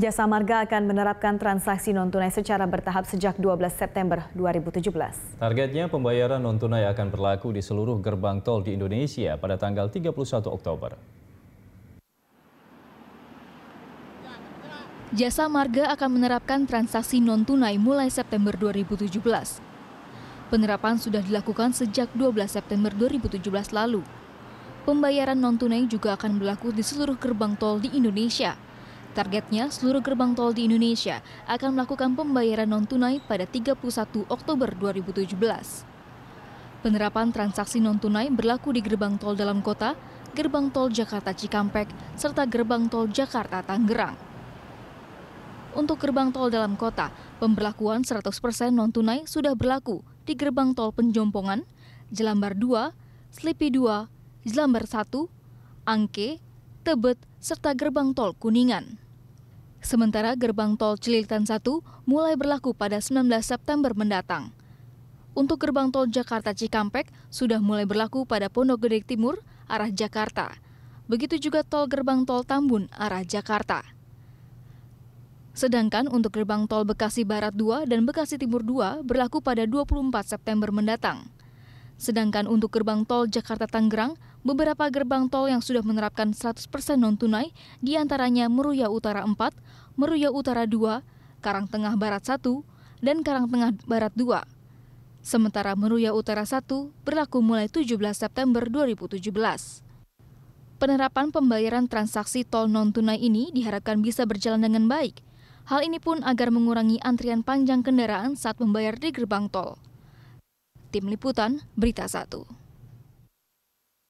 Jasa Marga akan menerapkan transaksi non-tunai secara bertahap sejak 12 September 2017. Targetnya pembayaran non-tunai akan berlaku di seluruh gerbang tol di Indonesia pada tanggal 31 Oktober. Jasa Marga akan menerapkan transaksi non-tunai mulai September 2017. Penerapan sudah dilakukan sejak 12 September 2017 lalu. Pembayaran non-tunai juga akan berlaku di seluruh gerbang tol di Indonesia – Targetnya, seluruh gerbang tol di Indonesia akan melakukan pembayaran non-tunai pada 31 Oktober 2017. Penerapan transaksi non-tunai berlaku di gerbang tol dalam kota, gerbang tol Jakarta Cikampek, serta gerbang tol Jakarta Tangerang. Untuk gerbang tol dalam kota, pemberlakuan 100% non-tunai sudah berlaku di gerbang tol Penjompongan, Jelambar 2, Slipi 2, Jelambar 1, Angke, Tebet, serta gerbang tol Kuningan. Sementara gerbang tol Cililitan 1 mulai berlaku pada 19 September mendatang. Untuk gerbang tol Jakarta Cikampek sudah mulai berlaku pada Pondok Gede Timur arah Jakarta. Begitu juga tol gerbang tol Tambun arah Jakarta. Sedangkan untuk gerbang tol Bekasi Barat 2 dan Bekasi Timur 2 berlaku pada 24 September mendatang. Sedangkan untuk gerbang tol Jakarta Tangerang Beberapa gerbang tol yang sudah menerapkan 100% non-tunai diantaranya Meruya Utara 4, Meruya Utara 2, Karang Tengah Barat 1, dan Karang Tengah Barat 2. Sementara Meruya Utara 1 berlaku mulai 17 September 2017. Penerapan pembayaran transaksi tol non-tunai ini diharapkan bisa berjalan dengan baik. Hal ini pun agar mengurangi antrian panjang kendaraan saat membayar di gerbang tol. Tim Liputan, Berita 1.